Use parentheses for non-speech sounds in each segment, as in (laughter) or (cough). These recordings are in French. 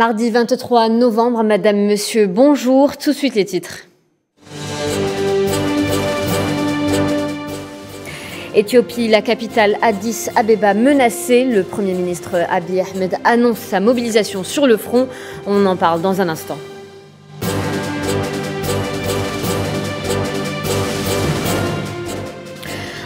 Mardi 23 novembre, Madame, Monsieur, bonjour. Tout de suite les titres. Éthiopie, la capitale Addis Abeba menacée. Le Premier ministre Abiy Ahmed annonce sa mobilisation sur le front. On en parle dans un instant.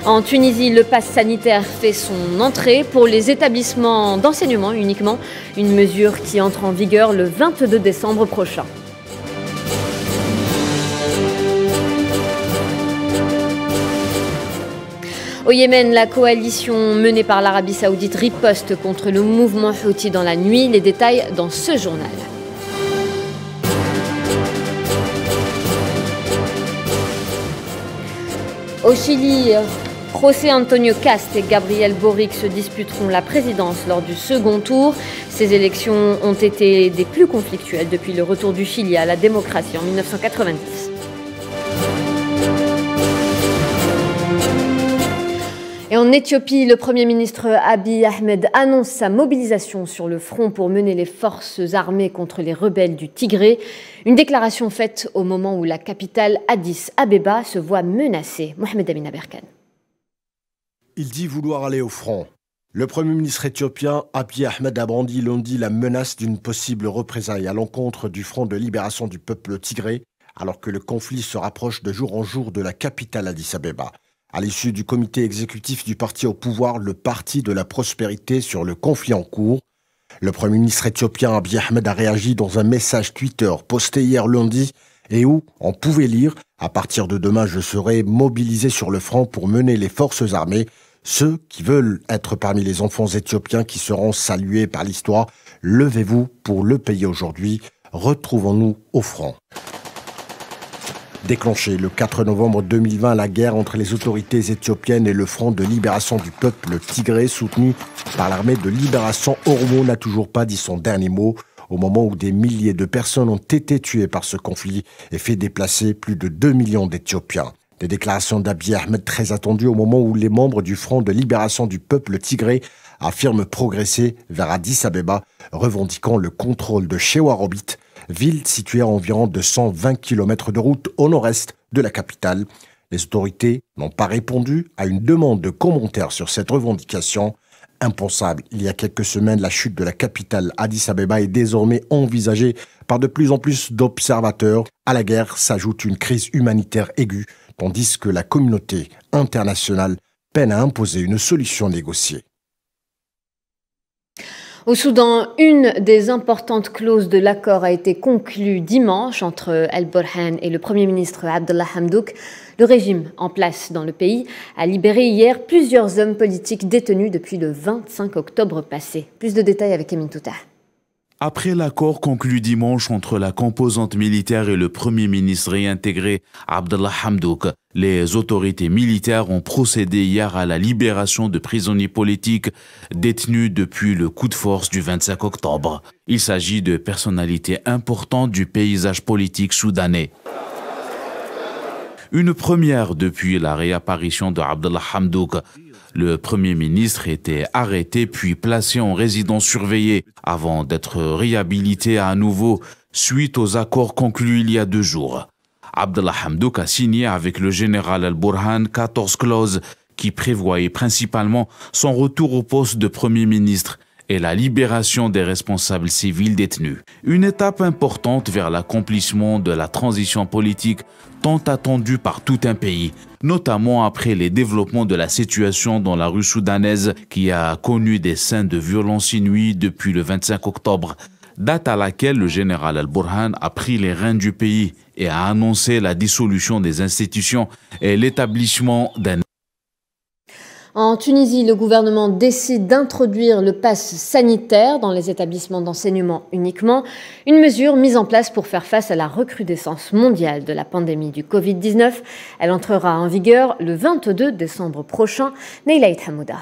En Tunisie, le pass sanitaire fait son entrée pour les établissements d'enseignement uniquement, une mesure qui entre en vigueur le 22 décembre prochain. Au Yémen, la coalition menée par l'Arabie saoudite riposte contre le mouvement Houthi dans la nuit. Les détails dans ce journal. Au Chili, José Antonio Cast et Gabriel Boric se disputeront la présidence lors du second tour. Ces élections ont été des plus conflictuelles depuis le retour du Chili à la démocratie en 1990. Et en Éthiopie, le Premier ministre Abiy Ahmed annonce sa mobilisation sur le front pour mener les forces armées contre les rebelles du Tigré. Une déclaration faite au moment où la capitale Addis Abeba se voit menacée. Mohamed Amin Berkan. Il dit vouloir aller au front. Le Premier ministre éthiopien Abiy Ahmed a brandi lundi la menace d'une possible représaille à l'encontre du Front de libération du peuple tigré, alors que le conflit se rapproche de jour en jour de la capitale Addis Abeba. À l'issue du comité exécutif du parti au pouvoir, le Parti de la prospérité sur le conflit en cours, le Premier ministre éthiopien Abiy Ahmed a réagi dans un message Twitter posté hier lundi et où on pouvait lire À partir de demain, je serai mobilisé sur le front pour mener les forces armées ceux qui veulent être parmi les enfants éthiopiens qui seront salués par l'histoire, levez-vous pour le payer aujourd'hui. Retrouvons-nous au front. Déclenché le 4 novembre 2020, la guerre entre les autorités éthiopiennes et le Front de libération du peuple tigré, soutenu par l'armée de libération, Oromo n'a toujours pas dit son dernier mot au moment où des milliers de personnes ont été tuées par ce conflit et fait déplacer plus de 2 millions d'Éthiopiens. Des déclarations d'Abiy Ahmed très attendues au moment où les membres du Front de libération du peuple tigré affirment progresser vers Addis Abeba, revendiquant le contrôle de Shewarobit, ville située à environ 120 km de route au nord-est de la capitale. Les autorités n'ont pas répondu à une demande de commentaires sur cette revendication. Impensable, il y a quelques semaines, la chute de la capitale Addis Abeba est désormais envisagée par de plus en plus d'observateurs. À la guerre s'ajoute une crise humanitaire aiguë tandis que la communauté internationale peine à imposer une solution négociée. Au Soudan, une des importantes clauses de l'accord a été conclue dimanche entre Al-Borhan et le Premier ministre Abdullah Hamdouk. Le régime en place dans le pays a libéré hier plusieurs hommes politiques détenus depuis le 25 octobre passé. Plus de détails avec Emin Touta. Après l'accord conclu dimanche entre la composante militaire et le premier ministre réintégré Abdallah Hamdouk, les autorités militaires ont procédé hier à la libération de prisonniers politiques détenus depuis le coup de force du 25 octobre. Il s'agit de personnalités importantes du paysage politique soudanais. Une première depuis la réapparition de Abdallah Hamdouk, le Premier ministre était arrêté puis placé en résidence surveillée avant d'être réhabilité à nouveau suite aux accords conclus il y a deux jours. Abdallah Hamdouk a signé avec le général Al-Burhan 14 clauses qui prévoyaient principalement son retour au poste de Premier ministre et la libération des responsables civils détenus. Une étape importante vers l'accomplissement de la transition politique tant attendue par tout un pays, notamment après les développements de la situation dans la rue soudanaise qui a connu des scènes de violence inouïes depuis le 25 octobre, date à laquelle le général Al-Burhan a pris les rênes du pays et a annoncé la dissolution des institutions et l'établissement d'un en Tunisie, le gouvernement décide d'introduire le pass sanitaire dans les établissements d'enseignement uniquement, une mesure mise en place pour faire face à la recrudescence mondiale de la pandémie du Covid-19. Elle entrera en vigueur le 22 décembre prochain. Neylaït Hamouda.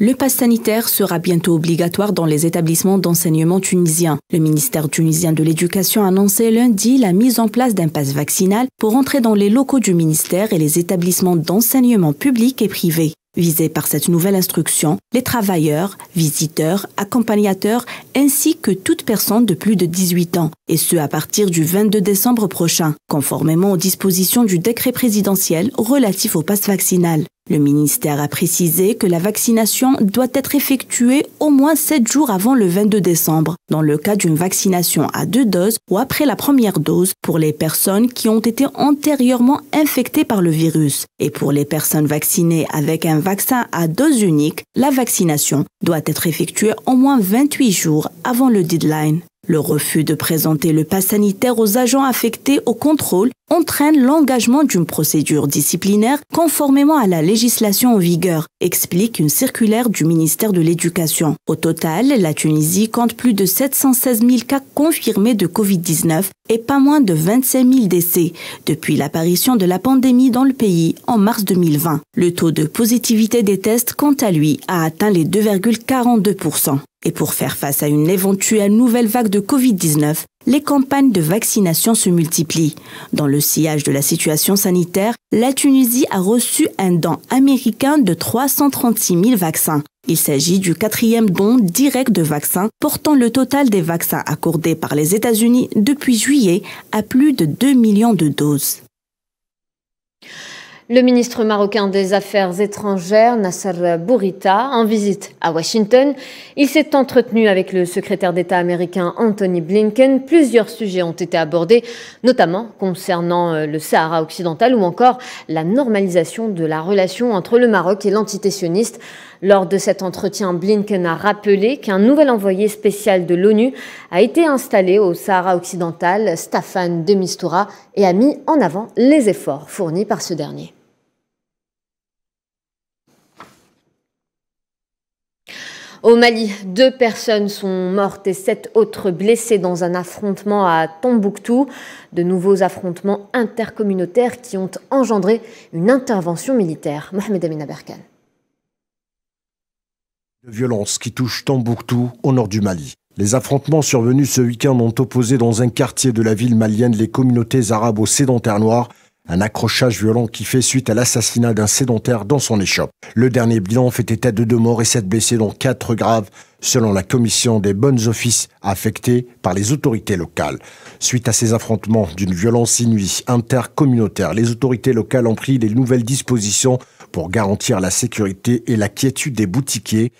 Le pass sanitaire sera bientôt obligatoire dans les établissements d'enseignement tunisiens. Le ministère tunisien de l'Éducation a annoncé lundi la mise en place d'un pass vaccinal pour entrer dans les locaux du ministère et les établissements d'enseignement public et privé. Visés par cette nouvelle instruction, les travailleurs, visiteurs, accompagnateurs ainsi que toute personne de plus de 18 ans, et ce à partir du 22 décembre prochain, conformément aux dispositions du décret présidentiel relatif au pass vaccinal. Le ministère a précisé que la vaccination doit être effectuée au moins 7 jours avant le 22 décembre, dans le cas d'une vaccination à deux doses ou après la première dose pour les personnes qui ont été antérieurement infectées par le virus. Et pour les personnes vaccinées avec un vaccin à dose unique, la vaccination doit être effectuée au moins 28 jours avant le deadline. Le refus de présenter le pass sanitaire aux agents affectés au contrôle entraîne l'engagement d'une procédure disciplinaire conformément à la législation en vigueur, explique une circulaire du ministère de l'Éducation. Au total, la Tunisie compte plus de 716 000 cas confirmés de Covid-19 et pas moins de 25 000 décès depuis l'apparition de la pandémie dans le pays en mars 2020. Le taux de positivité des tests, quant à lui, a atteint les 2,42%. Et pour faire face à une éventuelle nouvelle vague de Covid-19, les campagnes de vaccination se multiplient. Dans le sillage de la situation sanitaire, la Tunisie a reçu un don américain de 336 000 vaccins. Il s'agit du quatrième don direct de vaccins, portant le total des vaccins accordés par les États-Unis depuis juillet à plus de 2 millions de doses. Le ministre marocain des Affaires étrangères, Nasser Bourita, en visite à Washington, il s'est entretenu avec le secrétaire d'État américain Anthony Blinken. Plusieurs sujets ont été abordés, notamment concernant euh, le Sahara occidental ou encore la normalisation de la relation entre le Maroc et l'entité sioniste. Lors de cet entretien, Blinken a rappelé qu'un nouvel envoyé spécial de l'ONU a été installé au Sahara occidental, Staffan de Mistura, et a mis en avant les efforts fournis par ce dernier. Au Mali, deux personnes sont mortes et sept autres blessées dans un affrontement à Tombouctou. De nouveaux affrontements intercommunautaires qui ont engendré une intervention militaire. Mohamed amina berkan de violence qui touche Tombouctou au nord du Mali. Les affrontements survenus ce week-end ont opposé dans un quartier de la ville malienne les communautés arabes aux sédentaires noirs, un accrochage violent qui fait suite à l'assassinat d'un sédentaire dans son échoppe. Le dernier bilan fait état de deux morts et sept blessés, dont quatre graves, selon la commission des bonnes offices affectée par les autorités locales. Suite à ces affrontements d'une violence inouïe intercommunautaire, les autorités locales ont pris les nouvelles dispositions pour garantir la sécurité et la quiétude des boutiquiers.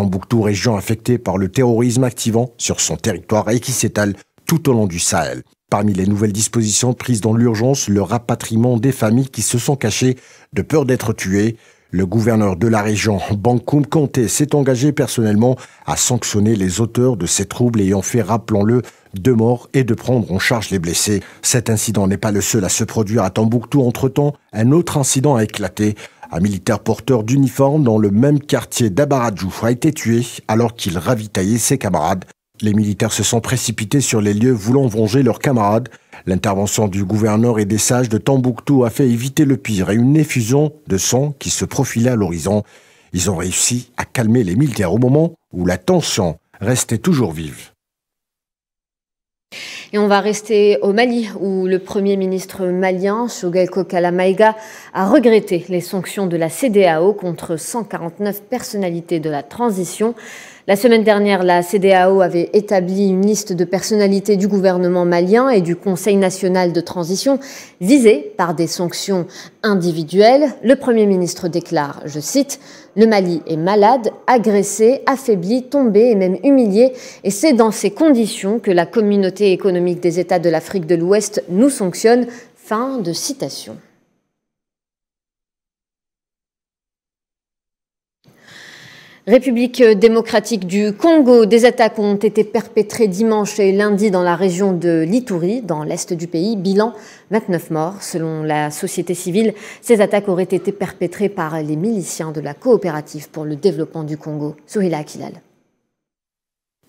Tambouctou, région affectée par le terrorisme activant sur son territoire et qui s'étale tout au long du Sahel. Parmi les nouvelles dispositions prises dans l'urgence, le rapatriement des familles qui se sont cachées de peur d'être tuées. Le gouverneur de la région, Bankoum Kanté, s'est engagé personnellement à sanctionner les auteurs de ces troubles ayant fait, rappelons-le, deux morts et de prendre en charge les blessés. Cet incident n'est pas le seul à se produire à Tambouctou. Entre-temps, un autre incident a éclaté un militaire porteur d'uniforme dans le même quartier d'Abaradjouf a été tué alors qu'il ravitaillait ses camarades. Les militaires se sont précipités sur les lieux voulant venger leurs camarades. L'intervention du gouverneur et des sages de Tambouctou a fait éviter le pire et une effusion de sang qui se profilait à l'horizon. Ils ont réussi à calmer les militaires au moment où la tension restait toujours vive. Et on va rester au Mali, où le Premier ministre malien, Choguel Kalamaïga, a regretté les sanctions de la CDAO contre 149 personnalités de la transition. La semaine dernière, la CDAO avait établi une liste de personnalités du gouvernement malien et du Conseil national de transition visées par des sanctions individuelles. Le Premier ministre déclare, je cite, Le Mali est malade, agressé, affaibli, tombé et même humilié, et c'est dans ces conditions que la communauté économique des États de l'Afrique de l'Ouest nous sanctionne. Fin de citation. République démocratique du Congo, des attaques ont été perpétrées dimanche et lundi dans la région de Litouri, dans l'est du pays. Bilan 29 morts. Selon la société civile, ces attaques auraient été perpétrées par les miliciens de la coopérative pour le développement du Congo. Souhila Akilal.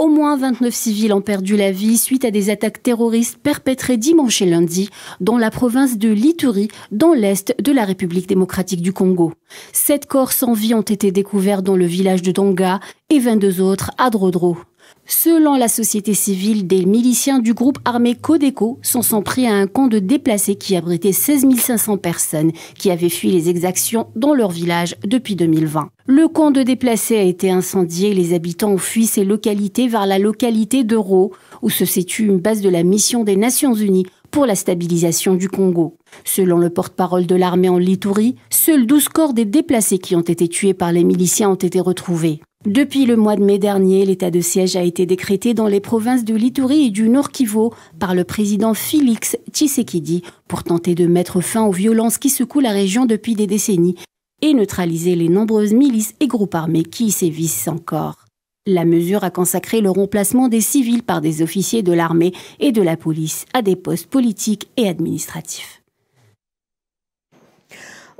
Au moins 29 civils ont perdu la vie suite à des attaques terroristes perpétrées dimanche et lundi dans la province de Lituri, dans l'est de la République démocratique du Congo. Sept corps sans vie ont été découverts dans le village de Donga et 22 autres à Drodro. Selon la société civile, des miliciens du groupe armé Codeco s'en sont pris à un camp de déplacés qui abritait 16 500 personnes qui avaient fui les exactions dans leur village depuis 2020. Le camp de déplacés a été incendié et les habitants ont fui ces localités vers la localité d'Euro, où se situe une base de la mission des Nations Unies pour la stabilisation du Congo. Selon le porte-parole de l'armée en Litourie, seuls 12 corps des déplacés qui ont été tués par les miliciens ont été retrouvés. Depuis le mois de mai dernier, l'état de siège a été décrété dans les provinces de Litourie et du Nord Kivu par le président Félix Tshisekedi pour tenter de mettre fin aux violences qui secouent la région depuis des décennies et neutraliser les nombreuses milices et groupes armés qui y sévissent encore. La mesure a consacré le remplacement des civils par des officiers de l'armée et de la police à des postes politiques et administratifs.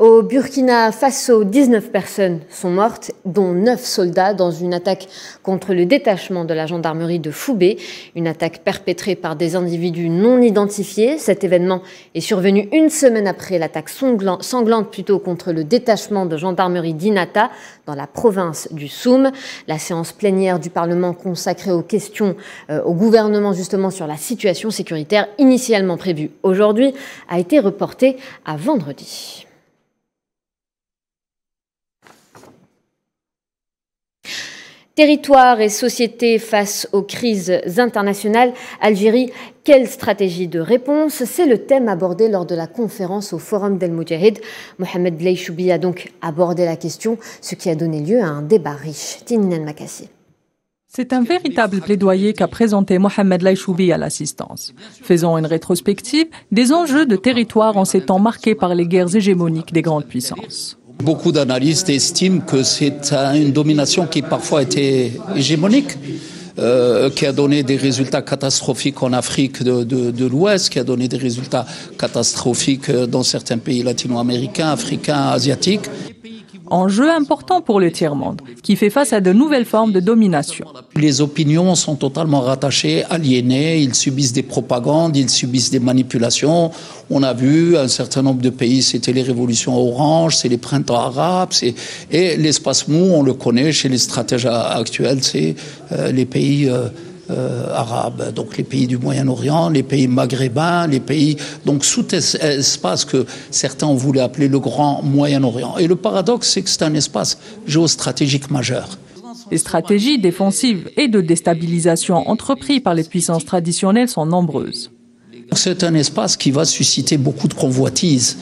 Au Burkina Faso, 19 personnes sont mortes, dont 9 soldats, dans une attaque contre le détachement de la gendarmerie de Foubé, une attaque perpétrée par des individus non identifiés. Cet événement est survenu une semaine après l'attaque sanglante plutôt contre le détachement de gendarmerie d'Inata, dans la province du Soum. La séance plénière du Parlement consacrée aux questions euh, au gouvernement justement sur la situation sécuritaire, initialement prévue aujourd'hui, a été reportée à vendredi. Territoires et société face aux crises internationales, Algérie, quelle stratégie de réponse C'est le thème abordé lors de la conférence au Forum del Moudjahid. Mohamed Leichoubi a donc abordé la question, ce qui a donné lieu à un débat riche. tinnel Makassi. C'est un véritable plaidoyer qu'a présenté Mohamed Laïchoubi à l'assistance. Faisons une rétrospective des enjeux de territoire en ces temps marqués par les guerres hégémoniques des grandes puissances. Beaucoup d'analystes estiment que c'est une domination qui parfois était hégémonique. Euh, qui a donné des résultats catastrophiques en Afrique de, de l'Ouest, qui a donné des résultats catastrophiques euh, dans certains pays latino-américains, africains, asiatiques. Enjeu important pour le tiers-monde, qui fait face à de nouvelles formes de domination. Les opinions sont totalement rattachées, aliénées, ils subissent des propagandes, ils subissent des manipulations. On a vu un certain nombre de pays, c'était les révolutions oranges, c'est les printemps arabes, et l'espace mou, on le connaît chez les stratèges actuels, c'est euh, les pays... Euh, euh, arabes, donc les pays du Moyen-Orient, les pays maghrébins, les pays, donc sous espace que certains voulaient appeler le grand Moyen-Orient. Et le paradoxe, c'est que c'est un espace géostratégique majeur. Les stratégies défensives et de déstabilisation entreprises par les puissances traditionnelles sont nombreuses. C'est un espace qui va susciter beaucoup de convoitises.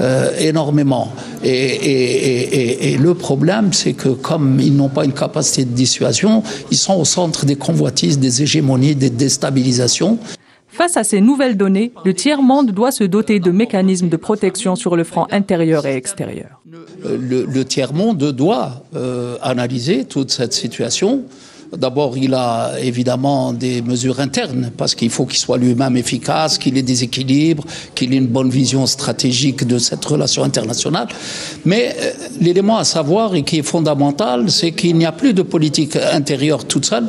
Euh, énormément. et, le problème, c'est que comme ils n'ont pas une capacité de dissuasion, ils sont au centre des convoitises, des hégémonies, des déstabilisations. Face à ces nouvelles données, le tiers-monde doit se doter de mécanismes de protection sur le front intérieur et extérieur. Euh, le, tiers-monde doit euh, analyser toute cette situation. D'abord, il a évidemment des mesures internes, parce qu'il faut qu'il soit lui-même efficace, qu'il ait des équilibres, qu'il ait une bonne vision stratégique de cette relation internationale. Mais euh, l'élément à savoir et qui est fondamental, c'est qu'il n'y a plus de politique intérieure toute seule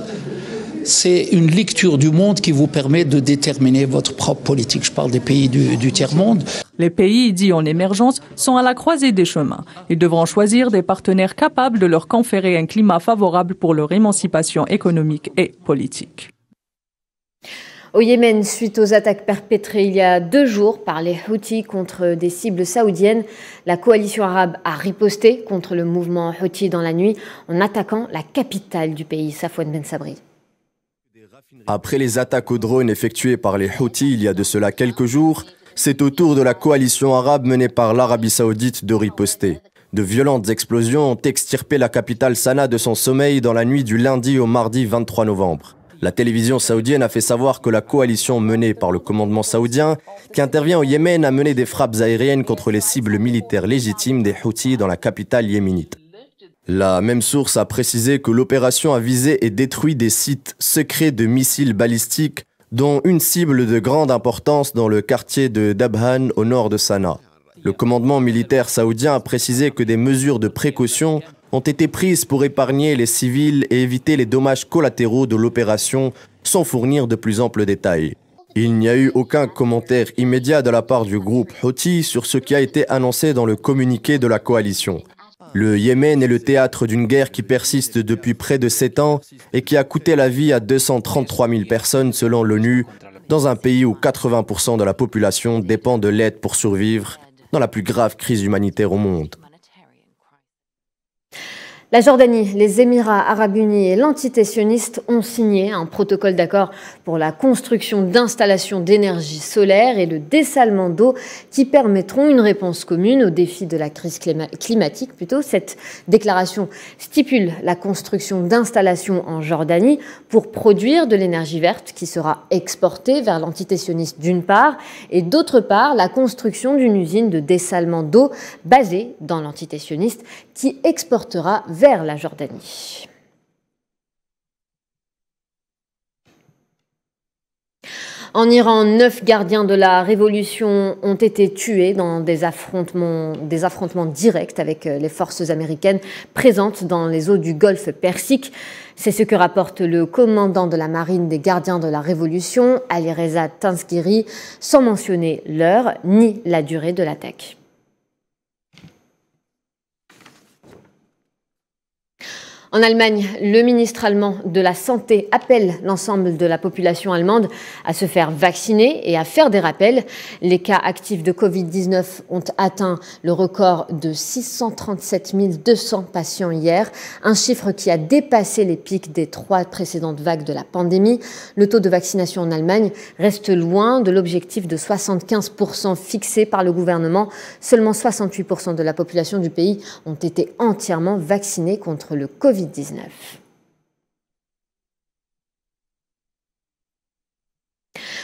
c'est une lecture du monde qui vous permet de déterminer votre propre politique. Je parle des pays du, tiers-monde. Les pays dits en émergence sont à la croisée des chemins. Ils devront choisir des partenaires capables de leur conférer un climat favorable pour leur émancipation économique et politique. Au Yémen, suite aux attaques perpétrées il y a deux jours par les Houthis contre des cibles saoudiennes, la coalition arabe a riposté contre le mouvement Houthi dans la nuit en attaquant la capitale du pays, Safwan Ben Sabri. Après les attaques aux drones effectuées par les Houthis il y a de cela quelques jours, c'est au tour de la coalition arabe menée par l'Arabie saoudite de riposter. De violentes explosions ont extirpé la capitale Sanaa de son sommeil dans la nuit du lundi au mardi 23 novembre. La télévision saoudienne a fait savoir que la coalition menée par le commandement saoudien, qui intervient au Yémen, a mené des frappes aériennes contre les cibles militaires légitimes des Houthis dans la capitale yéménite. La même source a précisé que l'opération a visé et détruit des sites secrets de missiles balistiques, dont une cible de grande importance dans le quartier de Dabhan au nord de Sanaa. Le commandement militaire saoudien a précisé que des mesures de précaution ont été prises pour épargner les civils et éviter les dommages collatéraux de l'opération sans fournir de plus amples détails. Il n'y a eu aucun commentaire immédiat de la part du groupe Houthi sur ce qui a été annoncé dans le communiqué de la coalition. Le Yémen est le théâtre d'une guerre qui persiste depuis près de 7 ans et qui a coûté la vie à 233 000 personnes selon l'ONU, dans un pays où 80% de la population dépend de l'aide pour survivre, dans la plus grave crise humanitaire au monde. La Jordanie, les Émirats arabes unis et l'entité sioniste ont signé un protocole d'accord pour la construction d'installations d'énergie solaire et le dessalement d'eau qui permettront une réponse commune au défi de la crise climatique. Plutôt, cette déclaration stipule la construction d'installations en Jordanie pour produire de l'énergie verte qui sera exportée vers l'entité sioniste d'une part et d'autre part la construction d'une usine de dessalement d'eau basée dans l'entité sioniste qui exportera vers la Jordanie. En Iran, neuf gardiens de la révolution ont été tués dans des affrontements, directs avec euh, les forces américaines présentes dans les eaux du Golfe Persique. C'est ce que rapporte le commandant de la marine des gardiens de la révolution, Alireza Tanskiri, sans mentionner l'heure ni la durée de l'attaque. En Allemagne, le ministre allemand de la Santé appelle l'ensemble de la population allemande à se faire vacciner et à faire des rappels. Les cas actifs de Covid-19 ont atteint le record de 637 200 patients hier, un chiffre qui a dépassé les pics des trois précédentes vagues de la pandémie. Le taux de vaccination en Allemagne reste loin de l'objectif de 75% fixé par le gouvernement. Seulement 68% de la population du pays ont été entièrement vaccinés contre le Covid. Covid-19.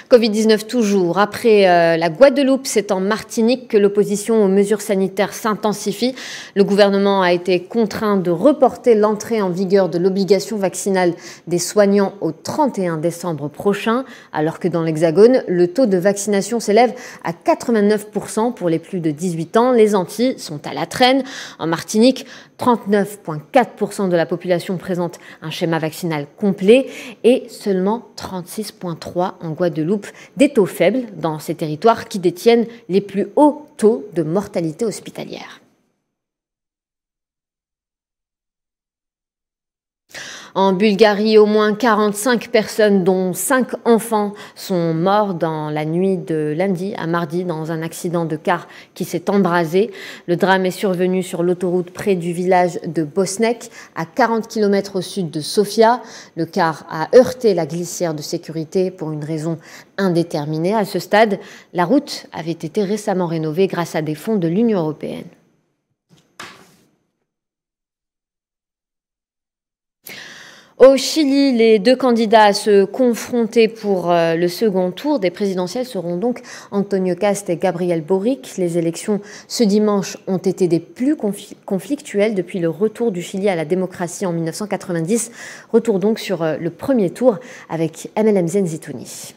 Covid-19 toujours. Après euh, la Guadeloupe, c'est en Martinique que l'opposition aux mesures sanitaires s'intensifie. Le gouvernement a été contraint de reporter l'entrée en vigueur de l'obligation vaccinale des soignants au 31 décembre prochain, alors que dans l'Hexagone, le taux de vaccination s'élève à 89% pour les plus de 18 ans. Les Antilles sont à la traîne. En Martinique, 39,4% de la population présente un schéma vaccinal complet et seulement 36,3% en Guadeloupe des taux faibles dans ces territoires qui détiennent les plus hauts taux de mortalité hospitalière. En Bulgarie, au moins 45 personnes, dont 5 enfants, sont morts dans la nuit de lundi à mardi dans un accident de car qui s'est embrasé. Le drame est survenu sur l'autoroute près du village de Bosnek, à 40 km au sud de Sofia. Le car a heurté la glissière de sécurité pour une raison indéterminée. À ce stade, la route avait été récemment rénovée grâce à des fonds de l'Union européenne. Au Chili, les deux candidats à se confronter pour euh, le second tour des présidentielles seront donc Antonio Cast et Gabriel Boric. Les élections ce dimanche ont été des plus conflictuelles depuis le retour du Chili à la démocratie en 1990. Retour donc sur euh, le premier tour avec MLM Zenzitouni.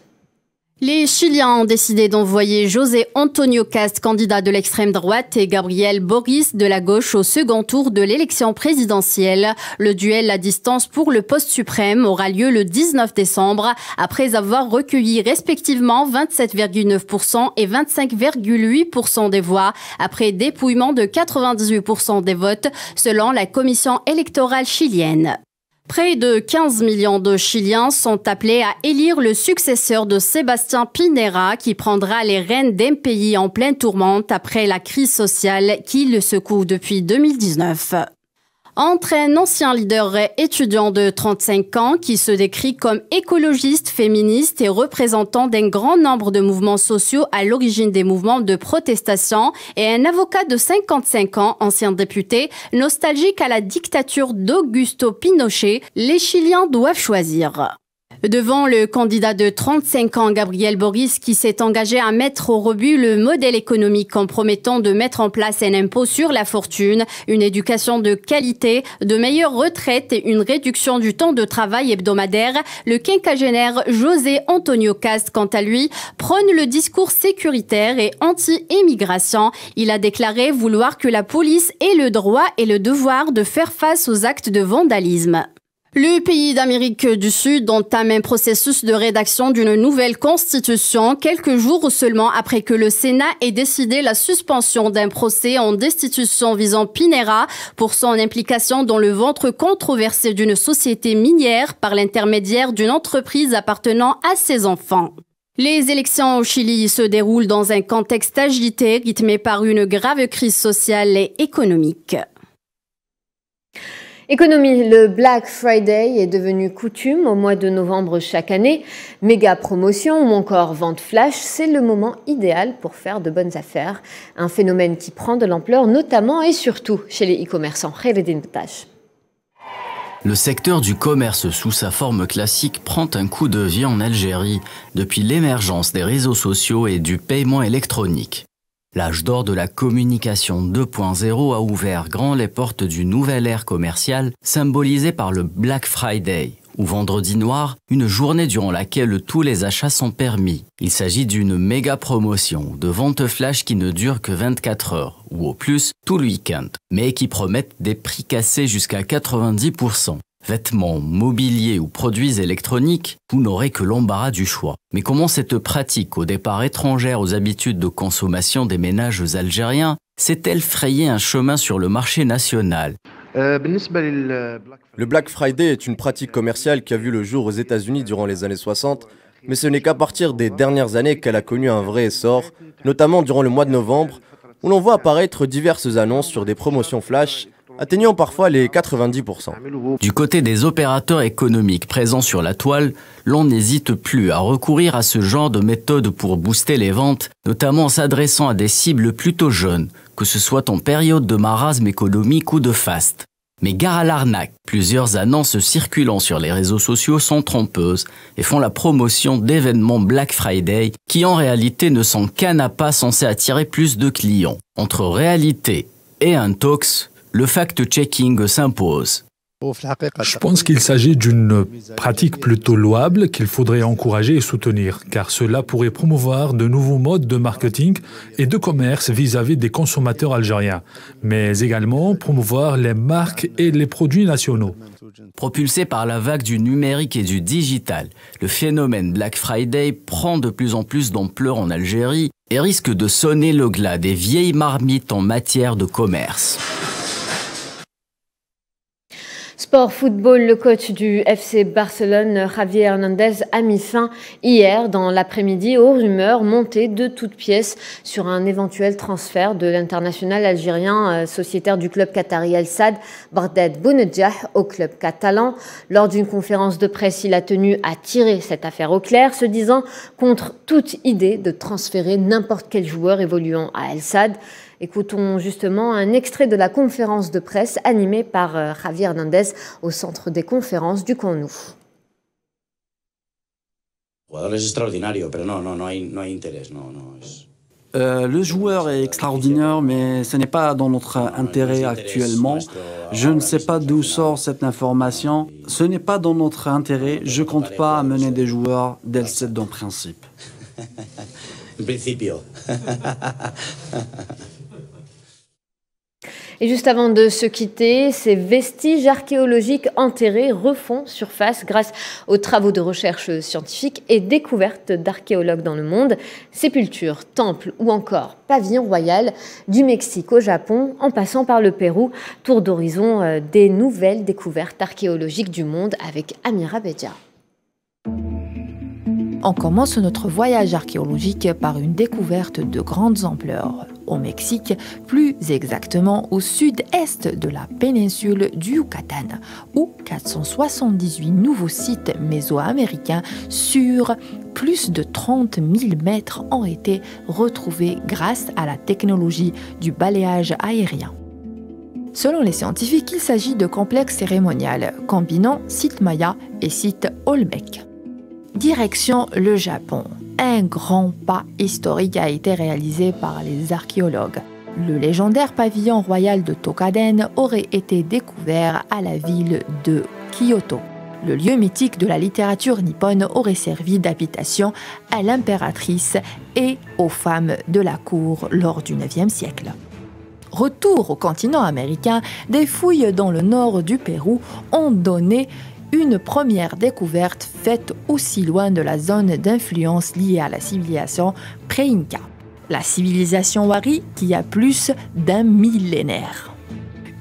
Les Chiliens ont décidé d'envoyer José Antonio Cast, candidat de l'extrême droite, et Gabriel Boris de la gauche au second tour de l'élection présidentielle. Le duel à distance pour le poste suprême aura lieu le 19 décembre, après avoir recueilli respectivement 27,9% et 25,8% des voix, après dépouillement de 98% des votes, selon la commission électorale chilienne. Près de 15 millions de Chiliens sont appelés à élire le successeur de Sébastien Pinera qui prendra les rênes d'un pays en pleine tourmente après la crise sociale qui le secoue depuis 2019 entre un ancien leader étudiant de 35 ans qui se décrit comme écologiste, féministe et représentant d'un grand nombre de mouvements sociaux à l'origine des mouvements de protestation et un avocat de 55 ans, ancien député, nostalgique à la dictature d'Augusto Pinochet, les Chiliens doivent choisir. Devant le candidat de 35 ans, Gabriel Boris, qui s'est engagé à mettre au rebut le modèle économique en promettant de mettre en place un impôt sur la fortune, une éducation de qualité, de meilleures retraites et une réduction du temps de travail hebdomadaire, le quinquagénaire José Antonio Cast, quant à lui, prône le discours sécuritaire et anti-émigration. Il a déclaré vouloir que la police ait le droit et le devoir de faire face aux actes de vandalisme. Le pays d'Amérique du Sud entame un processus de rédaction d'une nouvelle constitution quelques jours seulement après que le Sénat ait décidé la suspension d'un procès en destitution visant Pinera pour son implication dans le ventre controversé d'une société minière par l'intermédiaire d'une entreprise appartenant à ses enfants. Les élections au Chili se déroulent dans un contexte agité rythmé par une grave crise sociale et économique. Économie, le Black Friday est devenu coutume au mois de novembre chaque année. Méga promotion ou encore vente flash, c'est le moment idéal pour faire de bonnes affaires. Un phénomène qui prend de l'ampleur notamment et surtout chez les e-commerçants. Le secteur du commerce sous sa forme classique prend un coup de vie en Algérie depuis l'émergence des réseaux sociaux et du paiement électronique. L'âge d'or de la communication 2.0 a ouvert grand les portes du nouvel ère commercial, symbolisé par le Black Friday, ou Vendredi Noir, une journée durant laquelle tous les achats sont permis. Il s'agit d'une méga promotion, de ventes flash qui ne dure que 24 heures, ou au plus tout le week-end, mais qui promettent des prix cassés jusqu'à 90% vêtements, mobilier ou produits électroniques, vous n'aurez que l'embarras du choix. Mais comment cette pratique, au départ étrangère aux habitudes de consommation des ménages algériens, s'est-elle frayée un chemin sur le marché national euh, le Black Friday est une pratique commerciale qui a vu le jour aux États-Unis durant les années 60, mais ce n'est qu'à partir des dernières années qu'elle a connu un vrai essor, notamment durant le mois de novembre, où l'on voit apparaître diverses annonces sur des promotions flash atteignant parfois les 90%. Du côté des opérateurs économiques présents sur la toile, l'on n'hésite plus à recourir à ce genre de méthode pour booster les ventes, notamment en s'adressant à des cibles plutôt jeunes, que ce soit en période de marasme économique ou de faste. Mais gare à l'arnaque, plusieurs annonces circulant sur les réseaux sociaux sont trompeuses et font la promotion d'événements Black Friday qui en réalité ne sont qu'un appât censé attirer plus de clients. Entre réalité et un tox, le fact-checking s'impose. Je pense qu'il s'agit d'une pratique plutôt louable qu'il faudrait encourager et soutenir, car cela pourrait promouvoir de nouveaux modes de marketing et de commerce vis-à-vis des consommateurs algériens, mais également promouvoir les marques et les produits nationaux. Propulsé par la vague du numérique et du digital, le phénomène Black Friday prend de plus en plus d'ampleur en Algérie et risque de sonner le glas des vieilles marmites en matière de commerce. Sport football, le coach du FC Barcelone, Javier Hernandez, a mis fin hier dans l'après-midi aux rumeurs montées de toutes pièces sur un éventuel transfert de l'international algérien euh, sociétaire du club qatari El Sad, Bardet Bounedjah, au club catalan. Lors d'une conférence de presse, il a tenu à tirer cette affaire au clair, se disant contre toute idée de transférer n'importe quel joueur évoluant à El Sad. Écoutons justement un extrait de la conférence de presse animée par euh, Javier Hernandez au centre des conférences du Camp le joueur est extraordinaire, mais ce n'est pas dans notre intérêt actuellement. Je ne sais pas d'où sort cette information. Ce n'est pas dans notre intérêt. Je ne compte pas amener des joueurs d'El dans en principe. (laughs) (laughs) Et juste avant de se quitter, ces vestiges archéologiques enterrés refont surface grâce aux travaux de recherche scientifique et découvertes d'archéologues dans le monde. Sépultures, temples ou encore pavillons royaux du Mexique au Japon, en passant par le Pérou, tour d'horizon euh, des nouvelles découvertes archéologiques du monde avec Amira Bedia. On commence notre voyage archéologique par une découverte de grande ampleur au Mexique, plus exactement au sud-est de la péninsule du Yucatán, où 478 nouveaux sites mésoaméricains sur plus de 30 000 mètres ont été retrouvés grâce à la technologie du balayage aérien. Selon les scientifiques, il s'agit de complexes cérémoniales combinant sites Maya et sites olmèques. Direction le Japon. Un grand pas historique a été réalisé par les archéologues. Le légendaire pavillon royal de Tokaden aurait été découvert à la ville de Kyoto. Le lieu mythique de la littérature nippone aurait servi d'habitation à l'impératrice et aux femmes de la cour lors du e siècle. Retour au continent américain, des fouilles dans le nord du Pérou ont donné une première découverte faite aussi loin de la zone d'influence liée à la civilisation pré-Inca, la civilisation Wari qui a plus d'un millénaire.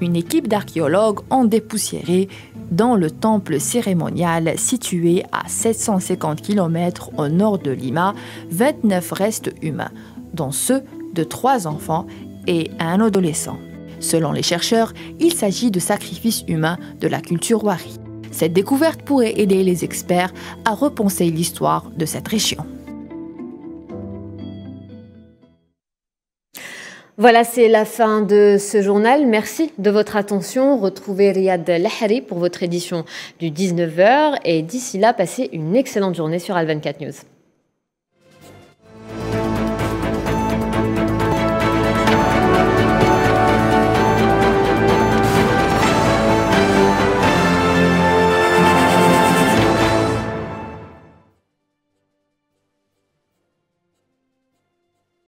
Une équipe d'archéologues ont dépoussiéré dans le temple cérémonial situé à 750 km au nord de Lima 29 restes humains, dont ceux de trois enfants et un adolescent. Selon les chercheurs, il s'agit de sacrifices humains de la culture Wari. Cette découverte pourrait aider les experts à repenser l'histoire de cette région. Voilà, c'est la fin de ce journal. Merci de votre attention. Retrouvez Riyad Lahari pour votre édition du 19h. Et d'ici là, passez une excellente journée sur al News.